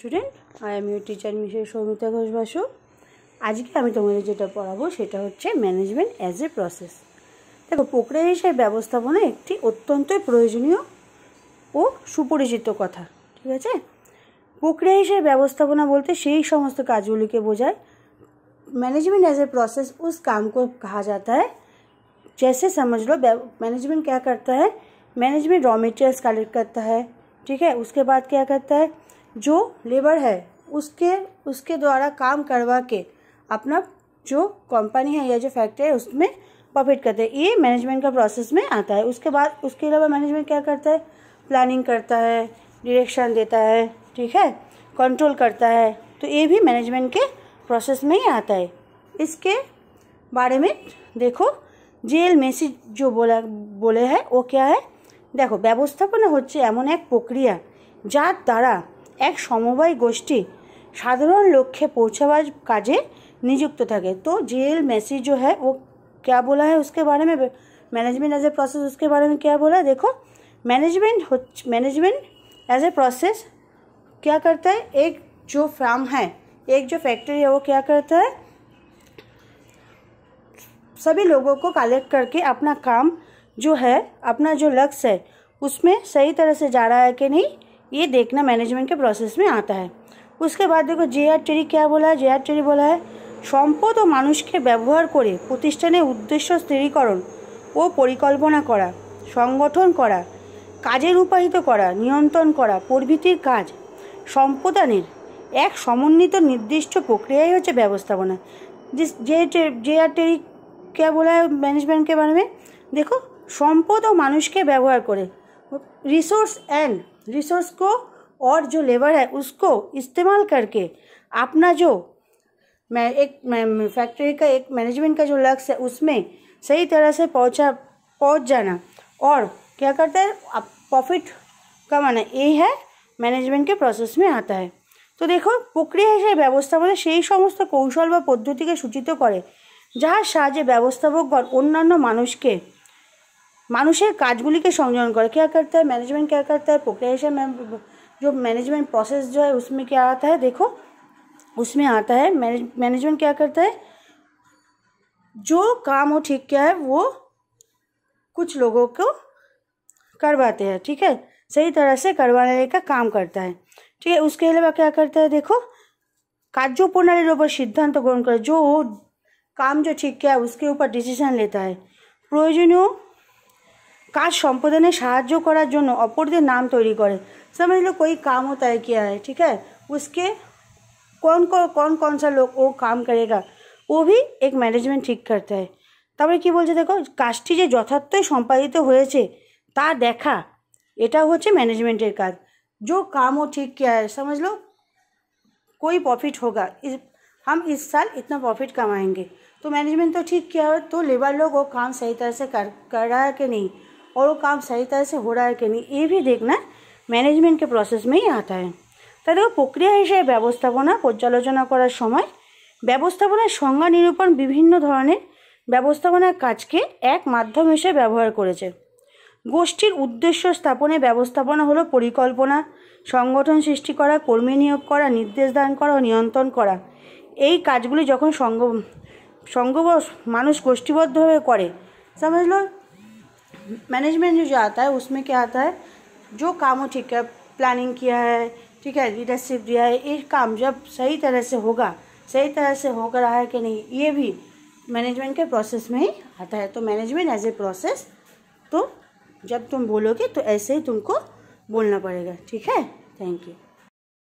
student I am your teacher Mrs Soumita Ghosh Basu আজকে আমি তোমাদের যেটা পড়াবো সেটা হচ্ছে ম্যানেজমেন্ট অ্যাজ এ প্রসেস দেখো প্রক্রিয়া হিসেবে ব্যবস্থাপনা একটি অত্যন্তই প্রয়োজনীয় ও সুপরিচিত কথা ঠিক আছে প্রক্রিয়া হিসেবে ব্যবস্থাপনা বলতে সেই সমস্ত কাজগুলিকে বোঝায় ম্যানেজমেন্ট অ্যাজ এ প্রসেস উস কাম কো কাহা जाता है जैसे समझ लो मैनेजमेंट করতে হয় है मैनेजमेंट रॉ मटेरियल्स कलेक्ट करता है ठीक है उसके बाद क्या करता जो लेबर है उसके उसके द्वारा काम करवा के अपना जो कंपनी है या जो फैक्ट्री है उसमें प्रॉफिट करते हैं ये मैनेजमेंट का प्रोसेस में आता है उसके बाद उसके अलावा मैनेजमेंट क्या करता है प्लानिंग करता है डिरेक्शन देता है ठीक है कंट्रोल करता है तो ये भी मैनेजमेंट के प्रोसेस में ही आता है इसके बारे में देखो জেল মেসি जो बोला बोले হ্যাঁ वो क्या है देखो व्यवस्थापना हे एम एक प्रक्रिया जार द्वारा एक समबाय गोष्ठी साधारण लक्ष्य पहुँचावाज काजे नियुक्त थके तो जेल मैसेज जो है वो क्या बोला है उसके बारे में मैनेजमेंट एज ए प्रोसेस उसके बारे में क्या बोला है देखो management management as a process क्या करता है एक जो फार्म है एक जो फैक्ट्री है वो क्या करता है सभी लोगों को कलेक्ट करके अपना काम जो है अपना जो लक्ष्य है उसमें सही तरह से जा रहा है कि नहीं ये देखना मैनेजमेंट के प्रोसेस में आता है उसके बाद देखो जे आर टेरी क्या बोला है जे आर टेरी বলা হয় সম্পদ ও মানুষকে ব্যবহার করে প্রতিষ্ঠানের উদ্দেশ্য স্থিরীকরণ ও পরিকল্পনা করা সংগঠন করা কাজের উপাহিত করা নিয়ন্ত্রণ করা প্রভৃতির কাজ সম্পাদনের এক সমন্বিত নির্দিষ্ট প্রক্রিয়াই হচ্ছে ব্যবস্থাপনা যে যে আর টেরি কে বলা হয় ম্যানেজমেন্টকে বানাবে দেখো সম্পদ ও মানুষকে ব্যবহার করে রিসোর্স অ্যান্ড रिसोर्स को और जो लेबर है उसको इस्तेमाल करके अपना जो मैं एक फैक्ट्री का एक मैनेजमेंट का जो लक्ष्य है उसमें सही तरह से पहुंचा पहुंच जाना और क्या करता है आप प्रॉफिट कमाना ये है मैनेजमेंट के प्रोसेस में आता है तो देखो प्रक्रिया हिसाब व्यवस्था मैंने से ही समस्त कौशल व पद्धति के सूचित करे जहाँ सहाजे व्यवस्थापक और अन्य मानुष के मानुषे काजगुली के संयोजन कर क्या करता है मैनेजमेंट क्या करता है में जो मैनेजमेंट प्रोसेस जो है उसमें क्या आता है देखो उसमें आता है मैनेजमेंट क्या करता है जो काम हो ठीक क्या है वो कुछ लोगों को करवाते हैं ठीक है सही तरह से करवाने का काम करता है ठीक है उसके अलावा क्या करता है देखो দেখো ऊपर सिद्धांत ग्रहण कर जो काम जो ठीक क्या है उसके ऊपर डिसीजन लेता है प्रयोजनों কাজ সম্পাদনে সাহায্য করার জন্য অপরদের নাম তৈরি করে সমাজে কই কাম ও তাই কে আয় ঠিক হ্যাঁ উসকে কন কন কন সা লোক ও কাম করেগা ও ভি এক ম্যানেজমেন্ট ঠিক করতে হয় তারপরে কী বলছে দেখো কাজটি যে যথার্থই সম্পাদিত হয়েছে তা দেখা এটা হচ্ছে ম্যানেজমেন্টের কাজ যো কাম ও ঠিক কে আয় সমাজল কই প্রফিট হোগা হাম ইস সাল ইতনা প্রফিট কামায়েঙ্গে তো ম্যানেজমেন্ট তো ঠিক কে তো লেবার লোক ও কাম সেই তরহ সে করা কে নেই और वो काम सही तरह से हो रहा है कि नहीं ये भी देखना ম্যানেজমেন্ট কে প্রসেস মেই আতা হয় তাই দেখো প্রক্রিয়া হিসেবে ব্যবস্থাপনা পর্যালোচনা করার সময় ব্যবস্থাপনার সংজ্ঞা নিরূপণ বিভিন্ন ধরনের ব্যবস্থাপনার কাজকে এক মাধ্যম হিসেবে ব্যবহার করেছে গোষ্ঠীর উদ্দেশ্য স্থাপনে ব্যবস্থাপনা হলো পরিকল্পনা সংগঠন সৃষ্টি করা কর্মী নিয়োগ করা নির্দেশ দান করা ও নিয়ন্ত্রণ করা এই কাজগুলি যখন সঙ্গ সঙ্গব মানুষ গোষ্ঠীবদ্ধভাবে করে সমঝলো मैनेजमेंट जो आता है उसमें क्या आता है जो काम हो ठीक है प्लानिंग किया है ठीक है लीडरशिप दिया है ये काम जब सही तरह से होगा सही तरह से होकर रहा है कि नहीं ये भी मैनेजमेंट के प्रोसेस में ही आता है तो मैनेजमेंट एज ए प्रोसेस तो जब तुम बोलोगे तो ऐसे ही तुमको बोलना पड़ेगा ठीक है थैंक यू